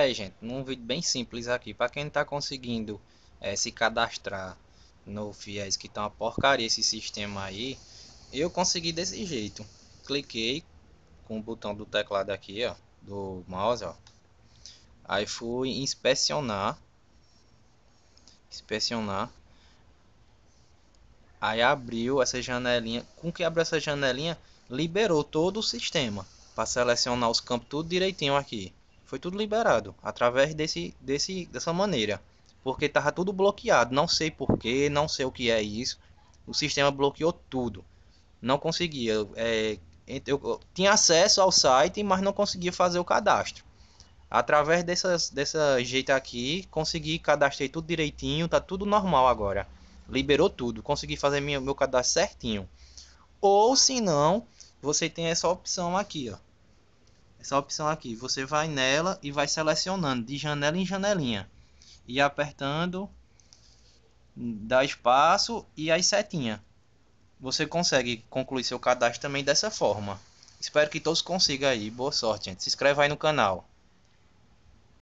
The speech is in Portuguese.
É gente, num vídeo bem simples aqui, para quem não tá conseguindo é, se cadastrar no FIES, que tá uma porcaria esse sistema aí, eu consegui desse jeito. Cliquei com o botão do teclado aqui, ó, do mouse, ó. Aí fui inspecionar, inspecionar. Aí abriu essa janelinha, com que abriu essa janelinha, liberou todo o sistema, para selecionar os campos tudo direitinho aqui. Foi tudo liberado através desse, desse, dessa maneira. Porque estava tudo bloqueado. Não sei porquê, não sei o que é isso. O sistema bloqueou tudo. Não conseguia. É, eu tinha acesso ao site, mas não conseguia fazer o cadastro. Através dessas, dessa jeito aqui, consegui cadastrei tudo direitinho, tá tudo normal agora. Liberou tudo, consegui fazer minha, meu cadastro certinho. Ou se não, você tem essa opção aqui, ó essa opção aqui. Você vai nela e vai selecionando de janela em janelinha. E apertando, dá espaço e as setinha. Você consegue concluir seu cadastro também dessa forma. Espero que todos consigam aí. Boa sorte, gente. Se inscreve aí no canal.